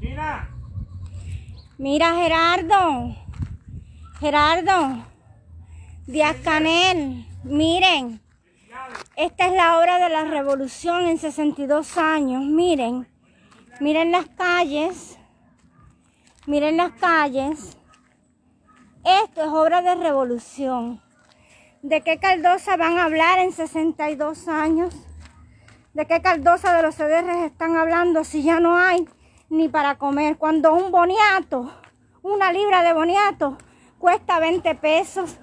Mira, Mira, Gerardo. Gerardo. Díaz Canel. Miren. Esta es la obra de la revolución en 62 años. Miren. Miren las calles. Miren las calles. Esto es obra de revolución. ¿De qué Caldosa van a hablar en 62 años? ¿De qué Caldosa de los CDRs están hablando si ya no hay? ni para comer. Cuando un boniato, una libra de boniato, cuesta 20 pesos.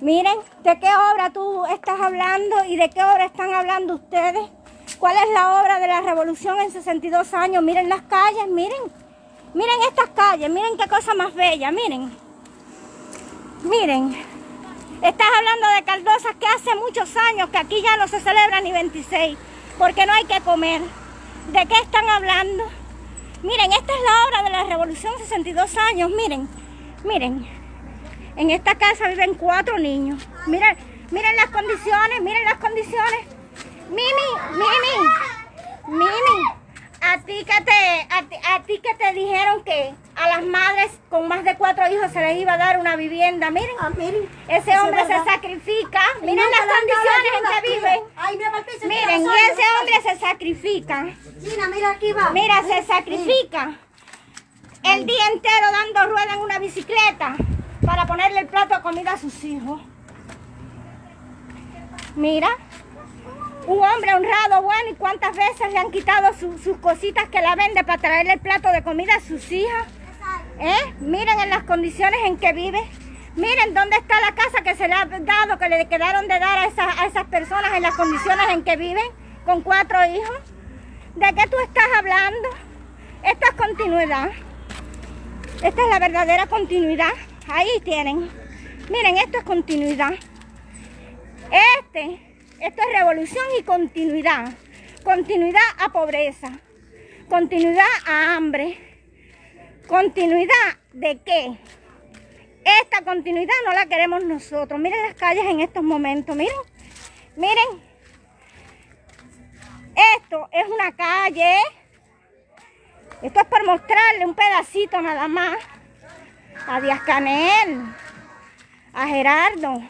Miren, ¿de qué obra tú estás hablando y de qué obra están hablando ustedes? ¿Cuál es la obra de la revolución en 62 años? Miren las calles, miren. Miren estas calles, miren qué cosa más bella, miren. Miren. Estás hablando de caldosas que hace muchos años que aquí ya no se celebra ni 26, porque no hay que comer. ¿De qué están hablando? Miren, esta es la obra de la Revolución 62 años, miren, miren. En esta casa viven cuatro niños. Miren, miren las condiciones, miren las condiciones. Mimi, Mimi, Mimi, a ti que te, a ti que te dijeron que a las madres con más de cuatro hijos se les iba a dar una vivienda. Miren, ah, ese hombre se sacrifica. Miren las condiciones en que vive. miren, y ese hombre se sacrifica. Mira, mira, aquí va. Mira, se sacrifica. El día entero dando rueda en una bicicleta para ponerle el plato de comida a sus hijos. Mira, un hombre honrado, bueno, y cuántas veces le han quitado sus cositas que la vende para traerle el plato de comida a sus hijas. ¿Eh? Miren en las condiciones en que vive. Miren dónde está la casa que se le ha dado, que le quedaron de dar a esas, a esas personas en las condiciones en que viven, con cuatro hijos. ¿De qué tú estás hablando? Esta es continuidad. Esta es la verdadera continuidad. Ahí tienen. Miren, esto es continuidad. Este, esto es revolución y continuidad. Continuidad a pobreza. Continuidad a hambre. ¿Continuidad de qué? Esta continuidad no la queremos nosotros. Miren las calles en estos momentos, miren, miren. Esto es una calle. Esto es para mostrarle un pedacito nada más a Díaz Canel, a Gerardo.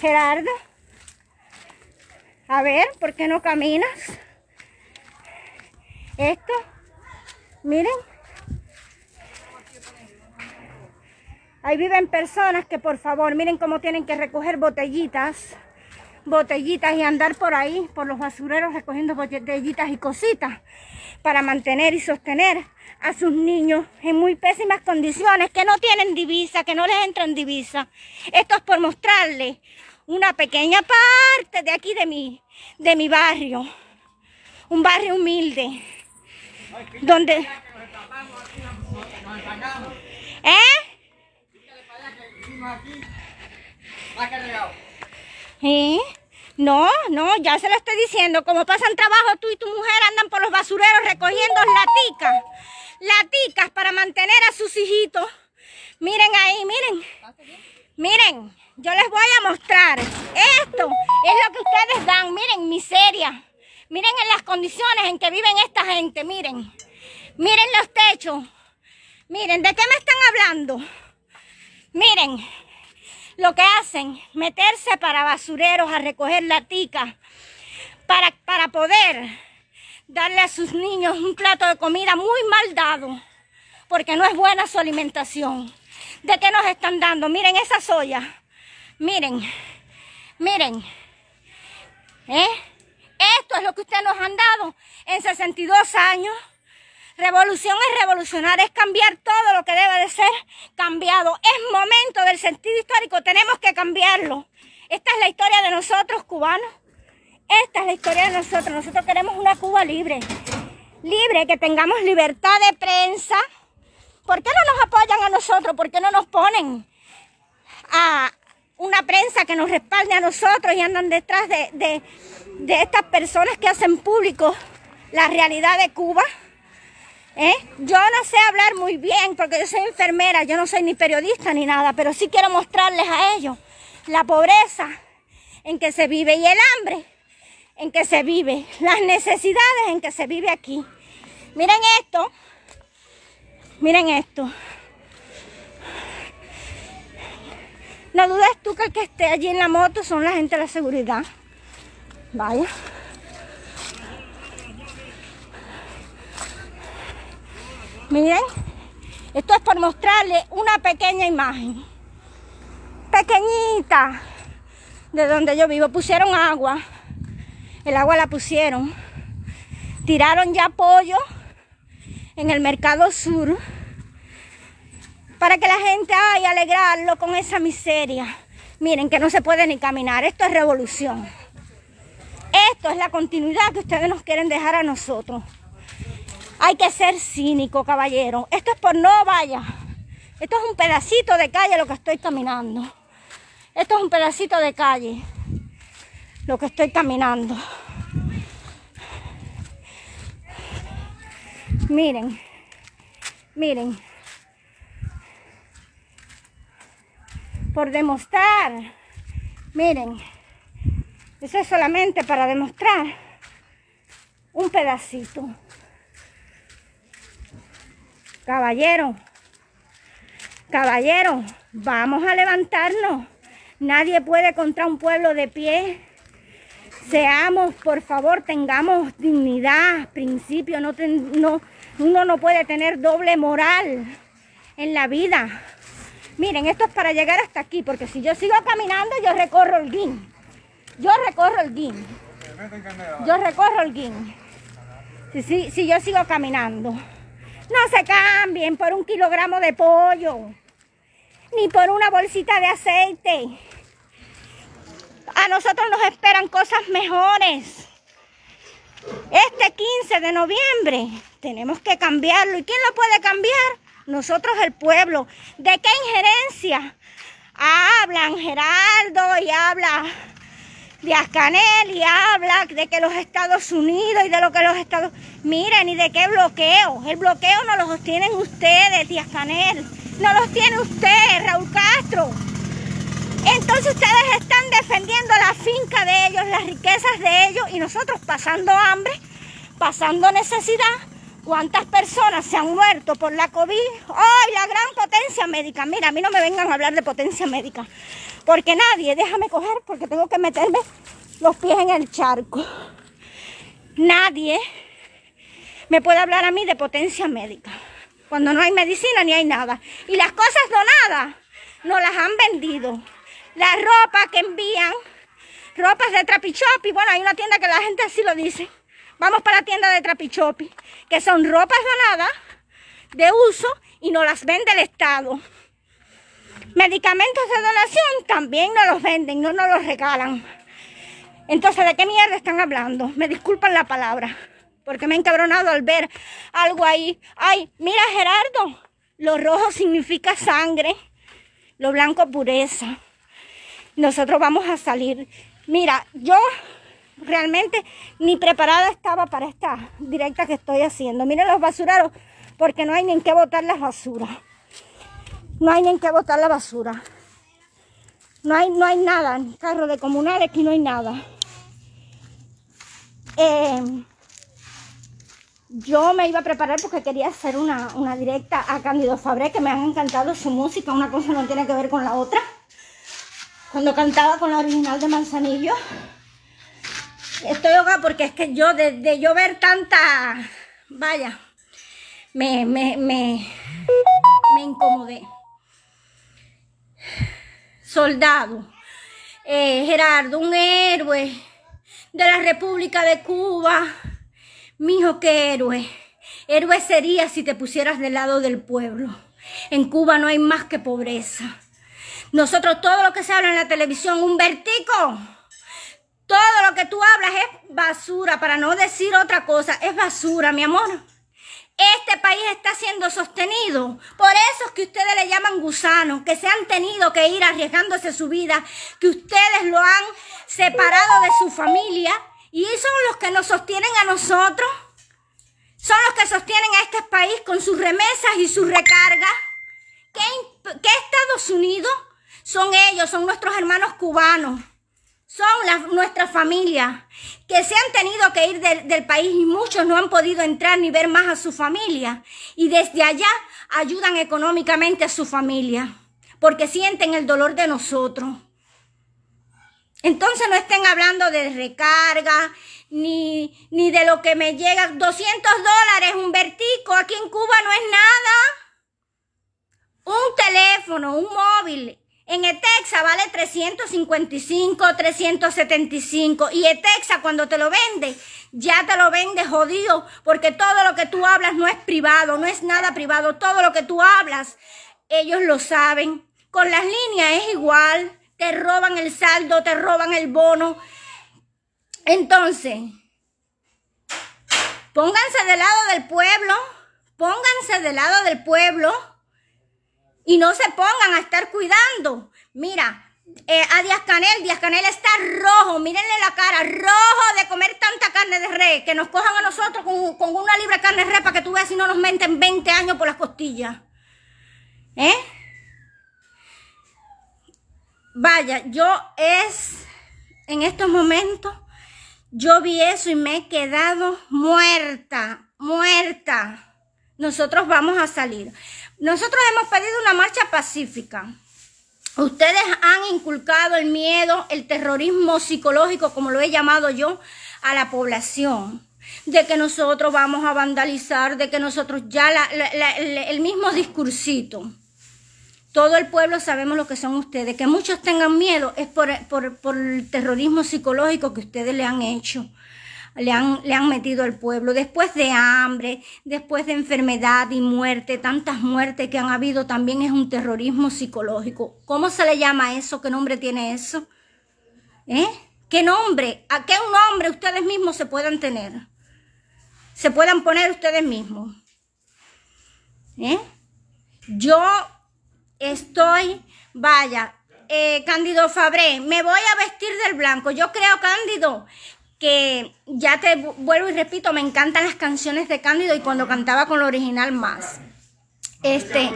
Gerardo, a ver, ¿por qué no caminas? Esto Miren. Ahí viven personas que por favor, miren cómo tienen que recoger botellitas, botellitas y andar por ahí, por los basureros recogiendo botellitas y cositas para mantener y sostener a sus niños en muy pésimas condiciones, que no tienen divisa, que no les entran divisa. Esto es por mostrarles una pequeña parte de aquí de mi, de mi barrio, un barrio humilde. Dónde? ¿Eh? ¿Eh? No, no, ya se lo estoy diciendo. Como pasan trabajo, tú y tu mujer andan por los basureros recogiendo laticas. Laticas para mantener a sus hijitos. Miren ahí, miren. Miren, yo les voy a mostrar. Esto es lo que ustedes dan. Miren, miseria. Miren en las condiciones en que viven esta gente, miren. Miren los techos. Miren, ¿de qué me están hablando? Miren, lo que hacen, meterse para basureros a recoger la para, para poder darle a sus niños un plato de comida muy mal dado, porque no es buena su alimentación. ¿De qué nos están dando? Miren esa soya. Miren, miren. ¿Eh? Esto es lo que ustedes nos han dado en 62 años. Revolución es revolucionar, es cambiar todo lo que debe de ser cambiado. Es momento del sentido histórico, tenemos que cambiarlo. Esta es la historia de nosotros cubanos. Esta es la historia de nosotros. Nosotros queremos una Cuba libre. Libre, que tengamos libertad de prensa. ¿Por qué no nos apoyan a nosotros? ¿Por qué no nos ponen a una prensa que nos respalde a nosotros y andan detrás de de estas personas que hacen público la realidad de Cuba. ¿eh? Yo no sé hablar muy bien porque yo soy enfermera, yo no soy ni periodista ni nada, pero sí quiero mostrarles a ellos la pobreza en que se vive y el hambre en que se vive, las necesidades en que se vive aquí. Miren esto, miren esto. No dudes tú que el que esté allí en la moto son la gente de la seguridad. Vaya. Miren, esto es por mostrarle una pequeña imagen. Pequeñita. De donde yo vivo. Pusieron agua. El agua la pusieron. Tiraron ya pollo en el mercado sur para que la gente haya alegrarlo con esa miseria. Miren que no se puede ni caminar, esto es revolución. Esto es la continuidad que ustedes nos quieren dejar a nosotros. Hay que ser cínico, caballero. Esto es por no vaya. Esto es un pedacito de calle lo que estoy caminando. Esto es un pedacito de calle lo que estoy caminando. Miren, miren. Por demostrar, miren. Eso es solamente para demostrar un pedacito. Caballero, caballero, vamos a levantarnos. Nadie puede contra un pueblo de pie. Seamos, por favor, tengamos dignidad, principio. No, no uno no puede tener doble moral en la vida. Miren, esto es para llegar hasta aquí, porque si yo sigo caminando, yo recorro el guin. Yo recorro el guin. Yo recorro el guin. Si, si yo sigo caminando. No se cambien por un kilogramo de pollo. Ni por una bolsita de aceite. A nosotros nos esperan cosas mejores. Este 15 de noviembre tenemos que cambiarlo. ¿Y quién lo puede cambiar? Nosotros el pueblo. ¿De qué injerencia? Hablan Gerardo y habla Díaz Canel y habla de que los Estados Unidos y de lo que los Estados. Miren, y de qué bloqueo. El bloqueo no los tienen ustedes, Díaz Canel. No los tiene usted, Raúl Castro. Entonces ustedes están defendiendo la finca de ellos, las riquezas de ellos y nosotros pasando hambre, pasando necesidad cuántas personas se han muerto por la COVID. ¡Ay, la gran potencia médica! Mira, a mí no me vengan a hablar de potencia médica, porque nadie, déjame coger, porque tengo que meterme los pies en el charco. Nadie me puede hablar a mí de potencia médica, cuando no hay medicina ni hay nada. Y las cosas donadas no las han vendido. La ropa que envían, ropas de Y bueno, hay una tienda que la gente así lo dice Vamos para la tienda de Trapichopi, que son ropas donadas de uso y no las vende el Estado. Medicamentos de donación también no los venden, no nos los regalan. Entonces, ¿de qué mierda están hablando? Me disculpan la palabra, porque me he encabronado al ver algo ahí. Ay, mira Gerardo, lo rojo significa sangre, lo blanco pureza. Nosotros vamos a salir. Mira, yo realmente ni preparada estaba para esta directa que estoy haciendo. Miren los basureros, porque no hay ni en qué botar las basuras. No hay ni en qué botar la basura. No hay, no hay nada, carro de comunales aquí no hay nada. Em, yo me iba a preparar porque quería hacer una, una directa a Cándido Fabré, que me han encantado su música, una cosa no tiene que ver con la otra. Cuando cantaba con la original de Manzanillo, Estoy ahogada porque es que yo, desde de yo ver tanta, vaya, me, me, me, me incomodé. Soldado, eh, Gerardo, un héroe de la República de Cuba. Mijo, qué héroe. Héroe sería si te pusieras del lado del pueblo. En Cuba no hay más que pobreza. Nosotros todo lo que se habla en la televisión, un vertico. Todo lo que tú hablas es basura, para no decir otra cosa, es basura, mi amor. Este país está siendo sostenido por esos que ustedes le llaman gusanos, que se han tenido que ir arriesgándose su vida, que ustedes lo han separado de su familia y son los que nos sostienen a nosotros. Son los que sostienen a este país con sus remesas y sus recargas. ¿Qué, Estados Unidos? Son ellos, son nuestros hermanos cubanos son nuestras familias que se han tenido que ir del, país y muchos no han podido entrar ni ver más a su familia y desde allá ayudan económicamente a su familia porque sienten el dolor de nosotros. Entonces no estén hablando de recarga, ni, ni de lo que me llega. 200 dólares, un vertico, aquí en Cuba no es nada. Un teléfono, un móvil, en Etexa vale 355, 375. Y Etexa cuando te lo vende, ya te lo vende jodido, porque todo lo que tú hablas no es privado, no es nada privado. Todo lo que tú hablas, ellos lo saben. Con las líneas es igual. Te roban el saldo, te roban el bono. Entonces, pónganse del lado del pueblo, pónganse del lado del pueblo y no se pongan a estar cuidando. Mira, eh, a Díaz Canel, Díaz Canel está rojo, mírenle la cara, rojo de comer tanta carne de rey. que nos cojan a nosotros con, una libra carne de rey para que tú veas si no nos menten 20 años por las costillas. ¿Eh? Vaya, yo es, en estos momentos, yo vi eso y me he quedado muerta, muerta nosotros vamos a salir. Nosotros hemos pedido una marcha pacífica. Ustedes han inculcado el miedo, el terrorismo psicológico, como lo he llamado yo, a la población de que nosotros vamos a vandalizar, de que nosotros ya el mismo discursito. Todo el pueblo sabemos lo que son ustedes. Que muchos tengan miedo es por el terrorismo psicológico que ustedes le han hecho le han, le han metido al pueblo, después de hambre, después de enfermedad y muerte, tantas muertes que han habido, también es un terrorismo psicológico. ¿Cómo se le llama eso? ¿Qué nombre tiene eso? ¿Eh? ¿Qué nombre? ¿A qué nombre ustedes mismos se puedan tener? Se puedan poner ustedes mismos. ¿Eh? Yo estoy, vaya, eh, Cándido Fabré, me voy a vestir del blanco. Yo creo, Cándido, que ya te vuelvo y repito, me encantan las canciones de Cándido y cuando cantaba con lo original más. Este,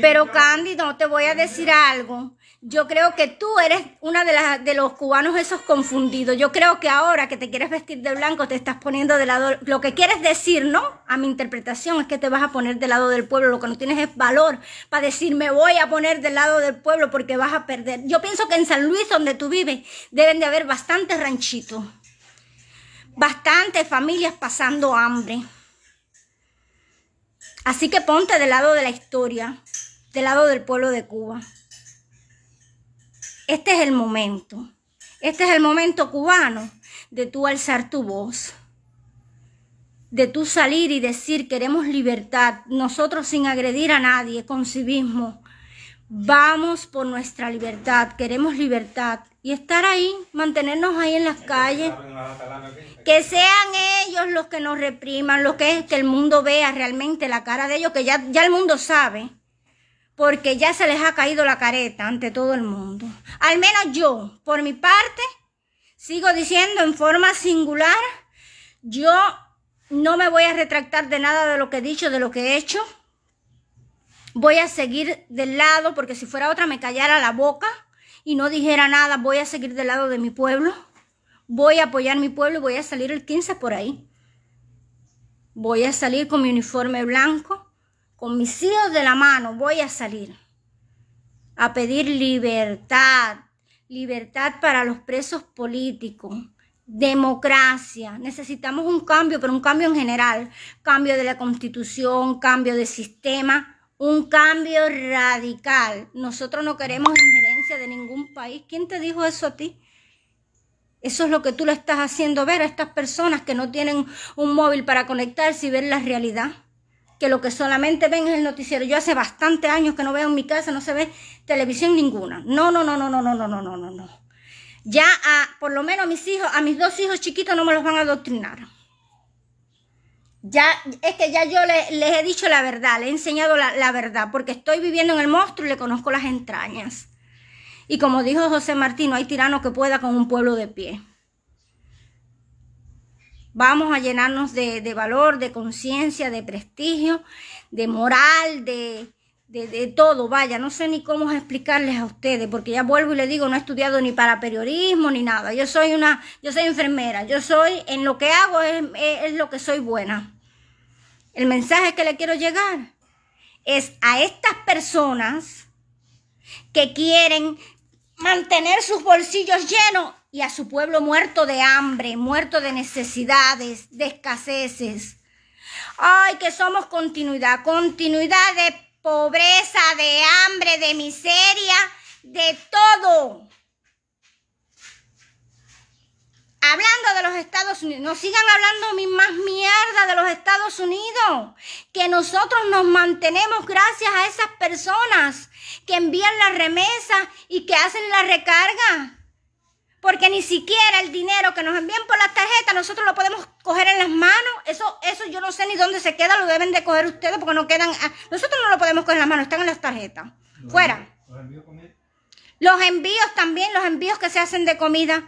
pero Cándido, te voy a decir algo. Yo creo que tú eres una de las de los cubanos esos confundidos. Yo creo que ahora que te quieres vestir de blanco te estás poniendo de lado lo que quieres decir, ¿no? A mi interpretación es que te vas a poner del lado del pueblo, lo que no tienes es valor para decir me voy a poner del lado del pueblo porque vas a perder. Yo pienso que en San Luis donde tú vives deben de haber bastantes ranchitos bastantes familias pasando hambre. Así que ponte del lado de la historia, del lado del pueblo de Cuba. Este es el momento. Este es el momento cubano de tú alzar tu voz, de tú salir y decir queremos libertad, nosotros sin agredir a nadie con civismo. Vamos por nuestra libertad, queremos libertad y estar ahí, mantenernos ahí en las calles, que sean ellos los que nos repriman, lo que es que el mundo vea realmente la cara de ellos, que ya, ya el mundo sabe, porque ya se les ha caído la careta ante todo el mundo. Al menos yo, por mi parte, sigo diciendo en forma singular, yo no me voy a retractar de nada de lo que he dicho, de lo que he hecho. Voy a seguir del lado, porque si fuera otra me callara la boca y no dijera nada, voy a seguir del lado de mi pueblo, voy a apoyar mi pueblo y voy a salir el 15 por ahí. Voy a salir con mi uniforme blanco, con mis hijos de la mano, voy a salir a pedir libertad, libertad para los presos políticos, democracia. Necesitamos un cambio, pero un cambio en general, cambio de la constitución, cambio de sistema, un cambio radical. Nosotros no queremos en de ningún país. ¿Quién te dijo eso a ti? Eso es lo que tú le estás haciendo ver a estas personas que no tienen un móvil para conectarse y ver la realidad. Que lo que solamente ven es el noticiero. Yo hace bastantes años que no veo en mi casa, no se ve televisión ninguna. No, no, no, no, no, no, no, no, no, no. Ya a, por lo menos a mis hijos, a mis dos hijos chiquitos no me los van a adoctrinar. Ya, es que ya yo les, he dicho la verdad, les he enseñado la verdad, porque estoy viviendo en el monstruo y le conozco las entrañas. Y como dijo José Martín, no hay tirano que pueda con un pueblo de pie. Vamos a llenarnos de, valor, de conciencia, de prestigio, de moral, de, de, todo, vaya, no sé ni cómo explicarles a ustedes, porque ya vuelvo y les digo, no he estudiado ni para periodismo ni nada. Yo soy una, yo soy enfermera, yo soy, en lo que hago es, es lo que soy buena. El mensaje que le quiero llegar es a estas personas que quieren mantener sus bolsillos llenos y a su pueblo muerto de hambre, muerto de necesidades, de escaseces. Ay, que somos continuidad, continuidad de pobreza, de hambre, de miseria, de todo. hablando de los Estados Unidos, no sigan hablando más mierda de los Estados Unidos, que nosotros nos mantenemos gracias a esas personas que envían la remesas y que hacen la recarga. Porque ni siquiera el dinero que nos envían por las tarjetas nosotros lo podemos coger en las manos. Eso, eso yo no sé ni dónde se queda, lo deben de coger ustedes porque no quedan. Ah, nosotros no lo podemos coger en las manos, están en las tarjetas. Fuera. Los envíos también, los envíos que se hacen de comida.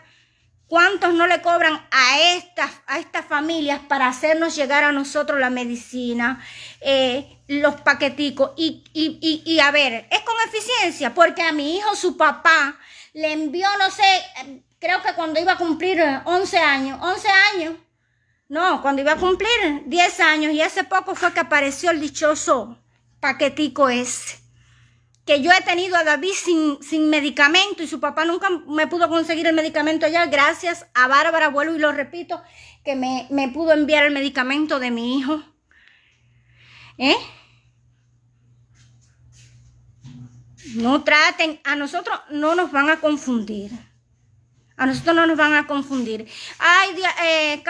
¿Cuántos no le cobran a estas, a estas familias para hacernos llegar a nosotros la medicina, eh, los paqueticos? Y, y, y, a ver, es con eficiencia, porque a mi hijo su papá le envió, no sé, creo que cuando iba a cumplir 11 eh, años, 11 años, no, cuando iba a cumplir 10 años y hace poco fue que apareció el dichoso paquetico ese que yo he tenido a David sin, sin medicamento y su papá nunca me pudo conseguir el medicamento allá, gracias a Bárbara, abuelo, y lo repito, que me, me pudo enviar el medicamento de mi hijo. ¿Eh? No traten, a nosotros no nos van a confundir. A nosotros no nos van a confundir. Ay, eh,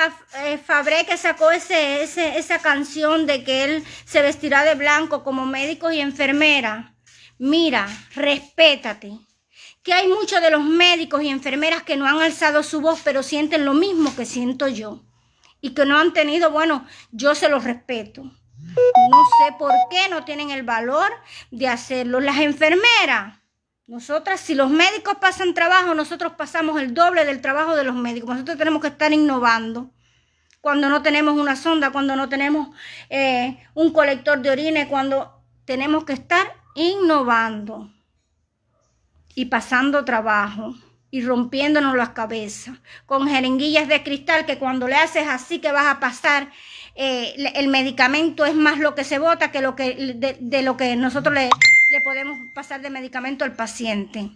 eh, Fabré que sacó ese, esa canción de que él se vestirá de blanco como médico y enfermera. Mira, respétate. Que hay muchos de los médicos y enfermeras que no han alzado su voz, pero sienten lo mismo que siento yo. Y que no han tenido, bueno, yo se los respeto. No sé por qué no tienen el valor de hacerlo. Las enfermeras, nosotras, si los médicos pasan trabajo, nosotros pasamos el doble del trabajo de los médicos. Nosotros tenemos que estar innovando cuando no tenemos una sonda, cuando no tenemos eh, un colector de orina, cuando tenemos que estar innovando y pasando trabajo y rompiéndonos las cabezas con jeringuillas de cristal que cuando le haces así que vas a pasar eh, el medicamento es más lo que se bota que lo que de, lo que nosotros le, le, podemos pasar de medicamento al paciente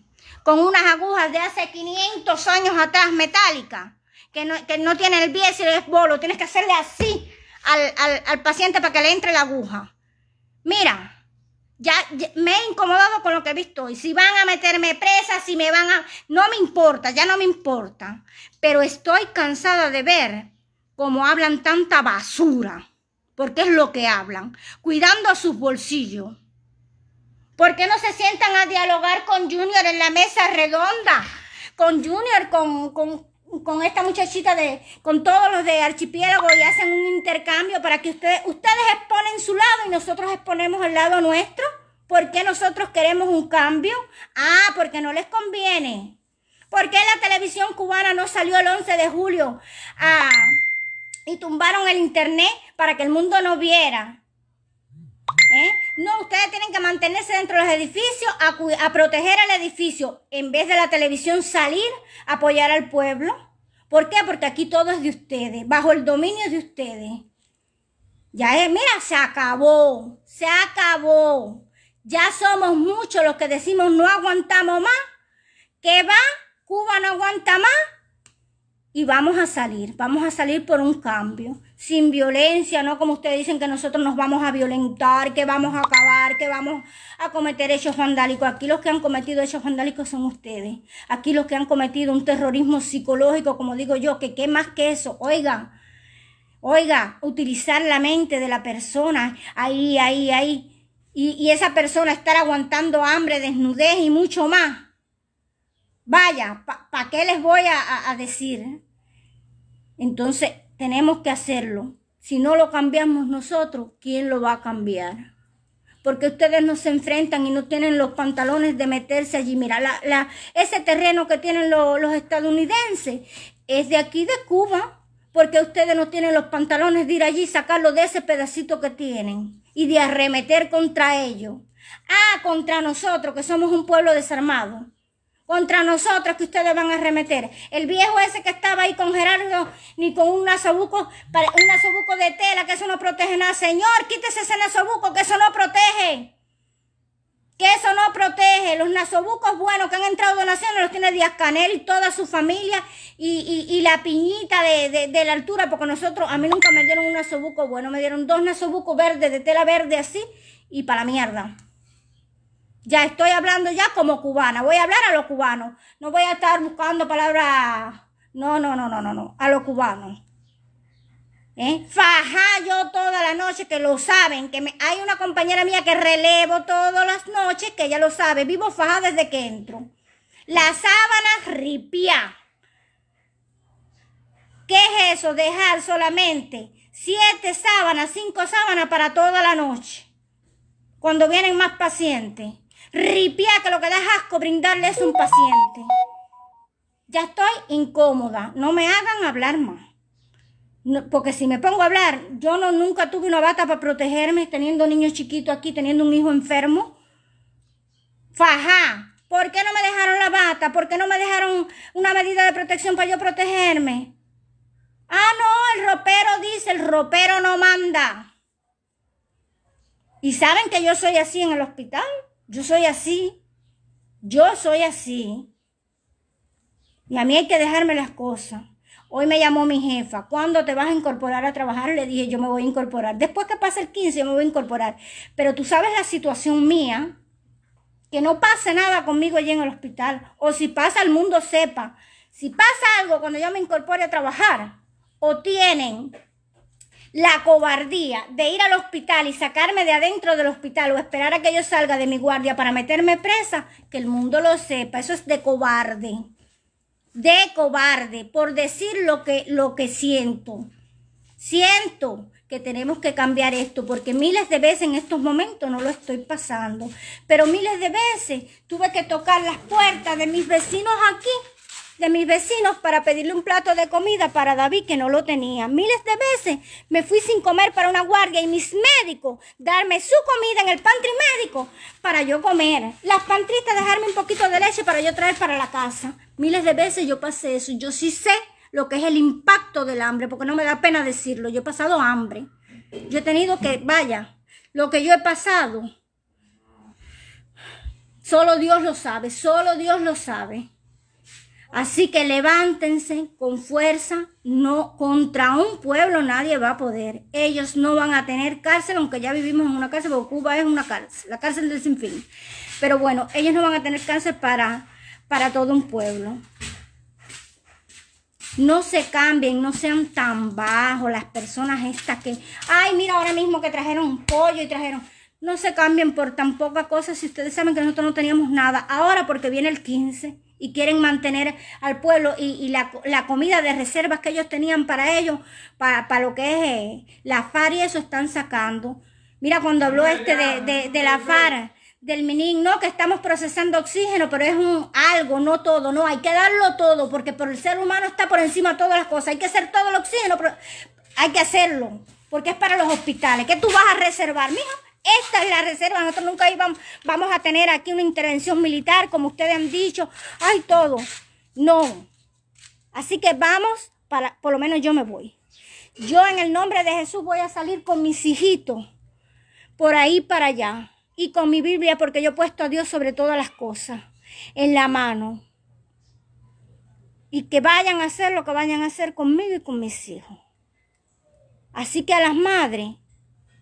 con unas agujas de hace 500 años atrás metálicas que no, que tiene el pie si es bolo tienes que hacerle así al, al paciente para que le entre la aguja mira ya, me he incomodado con lo que he visto y si van a meterme presa, si me van a... No me importa, ya no me importa, pero estoy cansada de ver cómo hablan tanta basura, porque es lo que hablan, cuidando a sus bolsillos. ¿Por qué no se sientan a dialogar con Junior en la mesa redonda? Con Junior, con, con con esta muchachita de, con todos los de archipiélago y hacen un intercambio para que ustedes, ustedes exponen su lado y nosotros exponemos el lado nuestro. ¿Por qué nosotros queremos un cambio? Ah, porque no les conviene. ¿Por qué la televisión cubana no salió el 11 de julio ah, y tumbaron el internet para que el mundo no viera? ¿Eh? No, ustedes tienen que mantenerse dentro de los edificios, a, proteger el edificio, en vez de la televisión salir, apoyar al pueblo. ¿Por qué? Porque aquí todo es de ustedes, bajo el dominio de ustedes. Ya es, mira, se acabó, se acabó. Ya somos muchos los que decimos no aguantamos más. ¿Qué va? Cuba no aguanta más y vamos a salir, vamos a salir por un cambio, sin violencia, no como ustedes dicen que nosotros nos vamos a violentar, que vamos a acabar, que vamos a cometer hechos vandálicos. Aquí los que han cometido hechos vandálicos son ustedes. Aquí los que han cometido un terrorismo psicológico, como digo yo, que qué más que eso, Oiga, oiga, utilizar la mente de la persona, ahí, ahí, ahí, y, y esa persona estar aguantando hambre, desnudez y mucho más Vaya, ¿para qué les voy a, decir? Entonces, tenemos que hacerlo. Si no lo cambiamos nosotros, ¿quién lo va a cambiar? Porque ustedes no se enfrentan y no tienen los pantalones de meterse allí. Mira, ese terreno que tienen los estadounidenses es de aquí de Cuba, porque ustedes no tienen los pantalones de ir allí y sacarlo de ese pedacito que tienen y de arremeter contra ellos. Ah, contra nosotros, que somos un pueblo desarmado contra nosotros que ustedes van a remeter. El viejo ese que estaba ahí con Gerardo, ni con un nasobuco, un nasobuco de tela, que eso no protege nada. Señor, quítese ese nasobuco, que eso no protege. Que eso no protege. Los nasobucos buenos que han entrado donaciones los tiene Díaz Canel y toda su familia y, la piñita de, la altura, porque nosotros, a mí nunca me dieron un nasobuco bueno, me dieron dos nasobucos verdes, de tela verde así, y para la mierda. Ya estoy hablando ya como cubana. Voy a hablar a los cubanos. No voy a estar buscando palabras. No, no, no, no, no, no. A los cubanos. ¿Eh? Faja yo toda la noche, que lo saben, que me, hay una compañera mía que relevo todas las noches, que ella lo sabe, vivo faja desde que entro. La sábana ripia. ¿Qué es eso? Dejar solamente siete sábanas, cinco sábanas para toda la noche, cuando vienen más pacientes. Ripia que lo que da asco brindarle es un paciente. Ya estoy incómoda, no me hagan hablar más. porque si me pongo a hablar, yo no nunca tuve una bata para protegerme teniendo niños chiquitos aquí, teniendo un hijo enfermo. Faja, ¿Por qué no me dejaron la bata? ¿Por qué no me dejaron una medida de protección para yo protegerme? Ah, no, el ropero dice, el ropero no manda. ¿Y saben que yo soy así en el hospital? Yo soy así. Yo soy así. Y a mí hay que dejarme las cosas. Hoy me llamó mi jefa, ¿cuándo te vas a incorporar a trabajar? Le dije, yo me voy a incorporar. Después que pase el 15, yo me voy a incorporar. Pero tú sabes la situación mía, que no pase nada conmigo allí en el hospital. O si pasa, el mundo sepa. Si pasa algo cuando yo me incorpore a trabajar, o tienen la cobardía de ir al hospital y sacarme de adentro del hospital o esperar a que yo salga de mi guardia para meterme presa, que el mundo lo sepa, eso es de cobarde, de cobarde, por decir lo que, lo que siento. Siento que tenemos que cambiar esto, porque miles de veces en estos momentos no lo estoy pasando, pero miles de veces tuve que tocar las puertas de mis vecinos aquí de mis vecinos para pedirle un plato de comida para David que no lo tenía. Miles de veces me fui sin comer para una guardia y mis médicos darme su comida en el pantry médico para yo comer. Las pantristas dejarme un poquito de leche para yo traer para la casa. Miles de veces yo pasé eso. Yo sí sé lo que es el impacto del hambre, porque no me da pena decirlo. Yo he pasado hambre. Yo he tenido que, vaya, lo que yo he pasado. Solo Dios lo sabe, solo Dios lo sabe. Así que levántense con fuerza, no contra un pueblo nadie va a poder. Ellos no van a tener cárcel, aunque ya vivimos en una cárcel, porque Cuba es una cárcel, la cárcel del sinfín. Pero bueno, ellos no van a tener cárcel para, para todo un pueblo. No se cambien, no sean tan bajos las personas estas que, ay, mira ahora mismo que trajeron un pollo y trajeron, no se cambien por tan poca cosa si ustedes saben que nosotros no teníamos nada. Ahora porque viene el 15 y quieren mantener al pueblo y, la, comida de reservas que ellos tenían para ellos, para, lo que es eh, la FAR y eso están sacando. Mira cuando habló este de, la FAR, del MININ, no, que estamos procesando oxígeno, pero es un algo, no todo, no, hay que darlo todo, porque por el ser humano está por encima de todas las cosas, hay que hacer todo el oxígeno, pero hay que hacerlo, porque es para los hospitales, ¿Qué tú vas a reservar, mija, esta es la reserva. Nosotros nunca íbamos, vamos a tener aquí una intervención militar, como ustedes han dicho. Ay, todo. No. Así que vamos, para, por lo menos yo me voy. Yo en el nombre de Jesús voy a salir con mis hijitos por ahí para allá y con mi Biblia porque yo he puesto a Dios sobre todas las cosas en la mano. Y que vayan a hacer lo que vayan a hacer conmigo y con mis hijos. Así que a las madres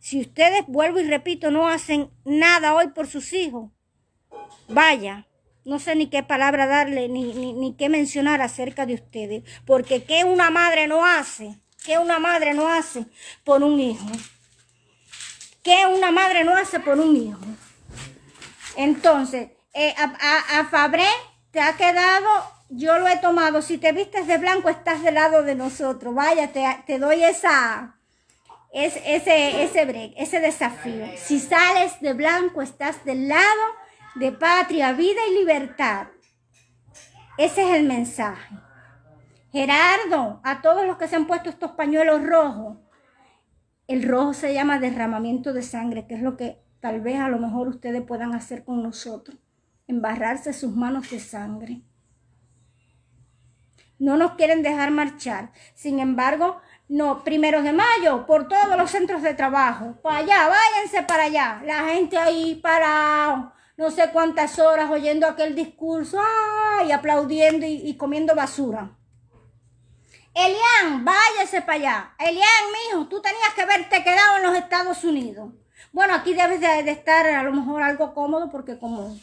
si ustedes, vuelvo y repito, no hacen nada hoy por sus hijos, vaya, no sé ni qué palabra darle, ni, qué mencionar acerca de ustedes, porque ¿qué una madre no hace? ¿Qué una madre no hace por un hijo? ¿Qué una madre no hace por un hijo? Entonces, eh, a, a, Fabré te ha quedado, yo lo he tomado, si te vistes de blanco estás del lado de nosotros, vaya, te doy esa es ese, ese break, ese desafío. Si sales de blanco, estás del lado de patria, vida y libertad. Ese es el mensaje. Gerardo, a todos los que se han puesto estos pañuelos rojos, el rojo se llama derramamiento de sangre, que es lo que tal vez a lo mejor ustedes puedan hacer con nosotros, embarrarse sus manos de sangre. No nos quieren dejar marchar. Sin embargo, no, primeros de mayo, por todos los centros de trabajo. Para allá, váyanse para allá. La gente ahí parado, no sé cuántas horas oyendo aquel discurso y aplaudiendo y, comiendo basura. Elian, váyase para allá. Elian, mijo, tú tenías que haberte quedado en los Estados Unidos. Bueno, aquí debes de, estar a lo mejor algo cómodo porque como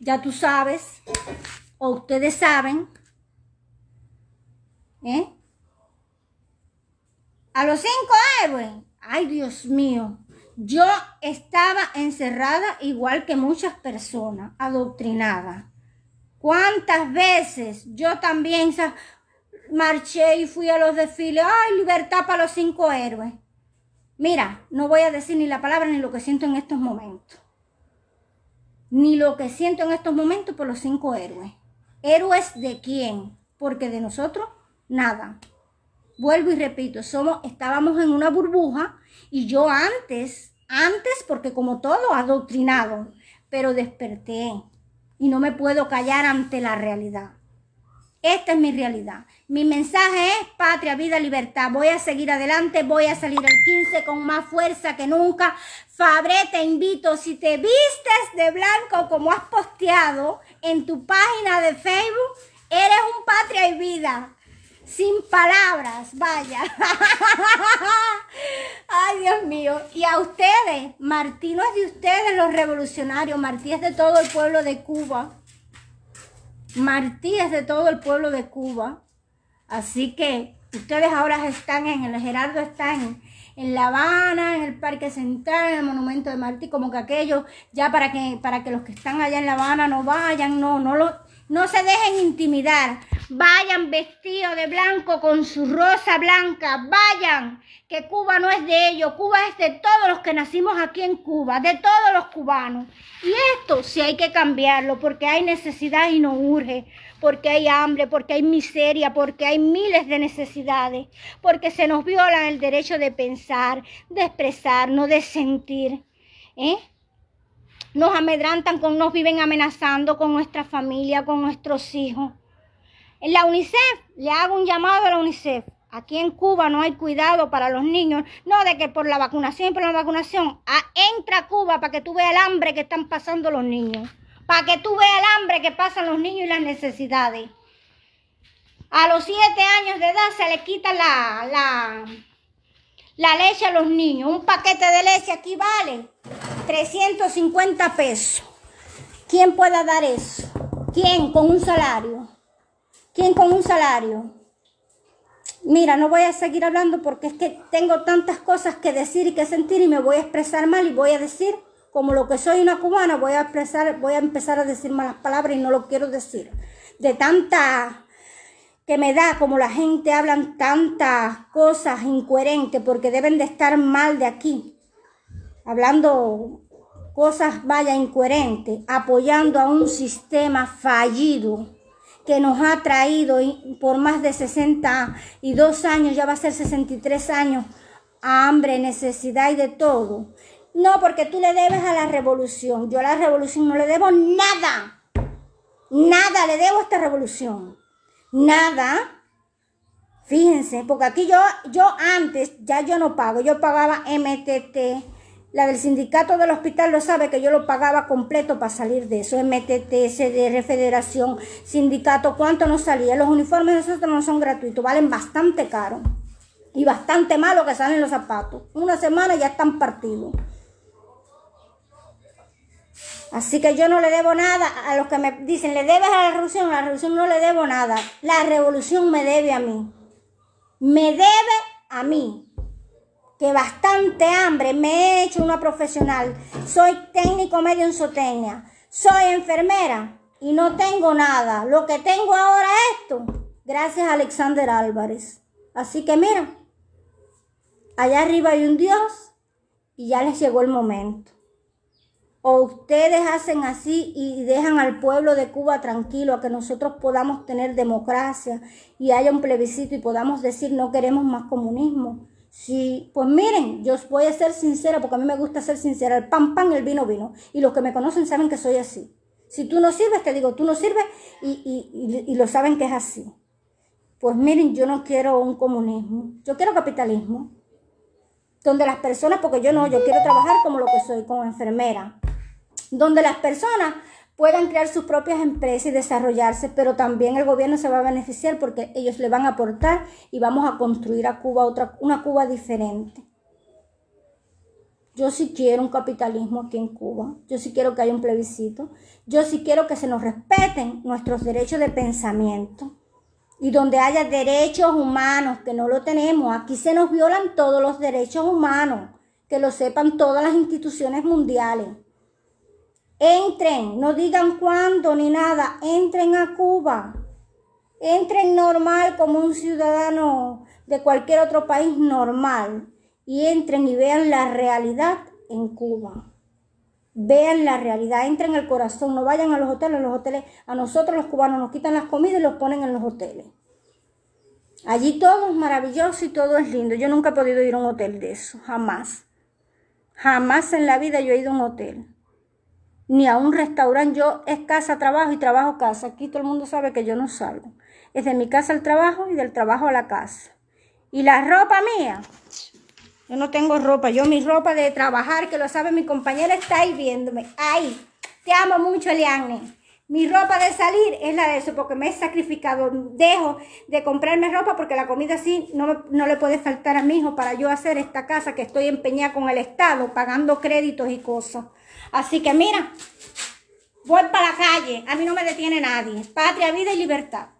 ya tú sabes, o ustedes saben, ¿eh? A los cinco héroes. Ay, Dios mío. Yo estaba encerrada igual que muchas personas, adoctrinada. ¿Cuántas veces yo también marché y fui a los desfiles? ¡Ay, libertad para los cinco héroes! Mira, no voy a decir ni la palabra ni lo que siento en estos momentos. Ni lo que siento en estos momentos por los cinco héroes. ¿Héroes de quién? Porque de nosotros, nada vuelvo y repito, somos, estábamos en una burbuja y yo antes, antes porque como todo adoctrinado, pero desperté y no me puedo callar ante la realidad. Esta es mi realidad. Mi mensaje es patria, vida, libertad. Voy a seguir adelante, voy a salir el 15 con más fuerza que nunca. Fabre, te invito, si te vistes de blanco como has posteado en tu página de Facebook, eres un patria y vida sin palabras, vaya. Ay, Dios mío. Y a ustedes, Martí no es de ustedes los revolucionarios, Martí es de todo el pueblo de Cuba. Martí es de todo el pueblo de Cuba. Así que ustedes ahora están en el Gerardo están en, en La Habana, en el Parque Central, en el Monumento de Martí, como que aquello ya para que para que los que están allá en La Habana no vayan, no no lo no se dejen intimidar. Vayan vestidos de blanco con su rosa blanca. Vayan, que Cuba no es de ellos. Cuba es de todos los que nacimos aquí en Cuba, de todos los cubanos. Y esto sí hay que cambiarlo porque hay necesidad y no urge. Porque hay hambre, porque hay miseria, porque hay miles de necesidades. Porque se nos viola el derecho de pensar, de expresar, no de sentir. ¿Eh? nos amedrantan, con, nos viven amenazando con nuestra familia, con nuestros hijos. En la UNICEF, le hago un llamado a la UNICEF. Aquí en Cuba no hay cuidado para los niños, no de que por la vacunación y por la vacunación. Ah, entra a Cuba para que tú veas el hambre que están pasando los niños, para que tú veas el hambre que pasan los niños y las necesidades. A los siete años de edad se le quita la, la, la leche a los niños. Un paquete de leche aquí vale 350 pesos. ¿Quién pueda dar eso? ¿Quién con un salario? ¿Quién con un salario? Mira, no voy a seguir hablando porque es que tengo tantas cosas que decir y que sentir y me voy a expresar mal y voy a decir, como lo que soy una cubana, voy a expresar, voy a empezar a decir malas palabras y no lo quiero decir. De tanta que me da, como la gente hablan tantas cosas incoherentes porque deben de estar mal de aquí hablando cosas, vaya, incoherentes, apoyando a un sistema fallido que nos ha traído por más de 62 años, ya va a ser 63 años, hambre, necesidad y de todo. No, porque tú le debes a la revolución. Yo a la revolución no le debo nada. Nada le debo a esta revolución. Nada. Fíjense, porque aquí yo, yo antes, ya yo no pago, yo pagaba MTT, la del sindicato del hospital lo sabe que yo lo pagaba completo para salir de eso. MTT, de Federación, sindicato, ¿cuánto nos salía? Los uniformes de nosotros no son gratuitos, valen bastante caro. Y bastante malo que salen los zapatos. Una semana ya están partidos. Así que yo no le debo nada a los que me dicen, le debes a la revolución, a la revolución no le debo nada. La revolución me debe a mí. Me debe a mí que bastante hambre me he hecho una profesional. Soy técnico medio en sotenia. Soy enfermera y no tengo nada. Lo que tengo ahora es esto. Gracias a Alexander Álvarez. Así que mira, allá arriba hay un Dios y ya les llegó el momento. O ustedes hacen así y dejan al pueblo de Cuba tranquilo, a que nosotros podamos tener democracia y haya un plebiscito y podamos decir no queremos más comunismo Sí, pues miren, yo voy a ser sincera porque a mí me gusta ser sincera. El pan, pan, el vino, vino. Y los que me conocen saben que soy así. Si tú no sirves, te digo, tú no sirves y, y lo saben que es así. Pues miren, yo no quiero un comunismo, yo quiero capitalismo. Donde las personas, porque yo no, yo quiero trabajar como lo que soy, como enfermera. Donde las personas puedan crear sus propias empresas y desarrollarse, pero también el gobierno se va a beneficiar porque ellos le van a aportar y vamos a construir a Cuba otra, una Cuba diferente. Yo sí quiero un capitalismo aquí en Cuba, yo sí quiero que haya un plebiscito, yo sí quiero que se nos respeten nuestros derechos de pensamiento y donde haya derechos humanos, que no lo tenemos, aquí se nos violan todos los derechos humanos, que lo sepan todas las instituciones mundiales. Entren, no digan cuándo ni nada, entren a Cuba. Entren normal como un ciudadano de cualquier otro país normal. Y entren y vean la realidad en Cuba. Vean la realidad, entren al corazón, no vayan a los hoteles, los hoteles, a nosotros los cubanos nos quitan las comidas y los ponen en los hoteles. Allí todo es maravilloso y todo es lindo. Yo nunca he podido ir a un hotel de eso, jamás. Jamás en la vida yo he ido a un hotel ni a un restaurante. Yo es casa, trabajo y trabajo, casa. Aquí todo el mundo sabe que yo no salgo. Es de mi casa al trabajo y del trabajo a la casa. Y la ropa mía. Yo no tengo ropa. Yo mi ropa de trabajar, que lo sabe mi compañera, está ahí viéndome. ¡Ay! Te amo mucho, Eliane. Mi ropa de salir es la de eso, porque me he sacrificado. Dejo de comprarme ropa porque la comida así no, no, le puede faltar a mi hijo para yo hacer esta casa que estoy empeñada con el Estado, pagando créditos y cosas. Así que mira, voy para la calle, a mí no me detiene nadie. Patria, vida y libertad.